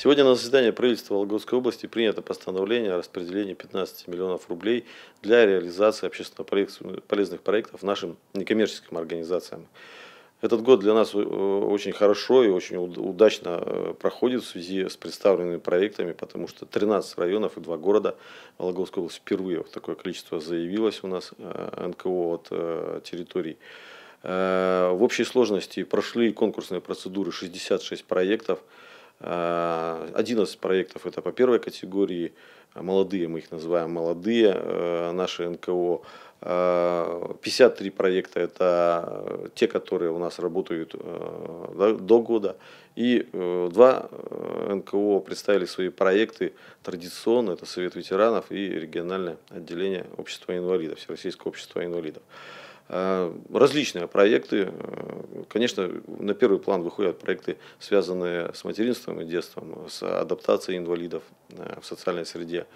Сегодня на заседании правительства Вологодской области принято постановление о распределении 15 миллионов рублей для реализации общественно полезных проектов нашим некоммерческим организациям. Этот год для нас э, очень хорошо и очень удачно э, проходит в связи с представленными проектами, потому что 13 районов и 2 города Вологодской области впервые такое количество заявилось у нас э, НКО от территорий. В общей сложности прошли конкурсные процедуры 66 проектов. Э, один из проектов это по первой категории, молодые, мы их называем молодые, э, наши НКО. 53 э, проекта это те, которые у нас работают до года. И два НКО представили свои проекты традиционно, это Совет ветеранов и региональное отделение общества инвалидов, Всероссийского общества инвалидов. Различные проекты, Конечно, на первый план выходят проекты, связанные с материнством и детством, с адаптацией инвалидов э, в социальной среде.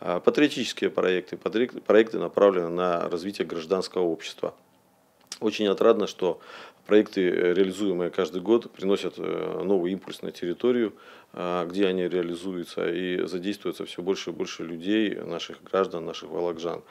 А, патриотические проекты, проекты направлены на развитие гражданского общества. Очень отрадно, что проекты, э, реализуемые каждый год, приносят э, новый импульс на территорию, а, где они реализуются, и задействуется все больше и больше людей, наших граждан, наших вологжан.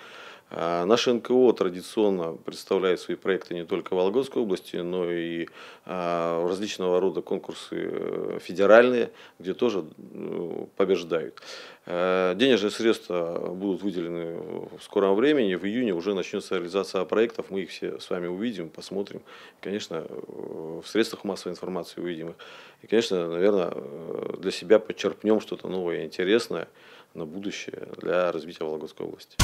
А, Наше НКО традиционно представляет свои проекты не только в Вологодской области, но и а, различного рода конкурсы э, федеральные, где тоже ну, побеждают. А, денежные средства будут выделены в скором времени, в июне уже начнется реализация проектов, мы их все с вами увидим, посмотрим, конечно, в средствах массовой информации увидим их. И, конечно, наверное, для себя подчерпнем что-то новое и интересное на будущее для развития Вологодской области.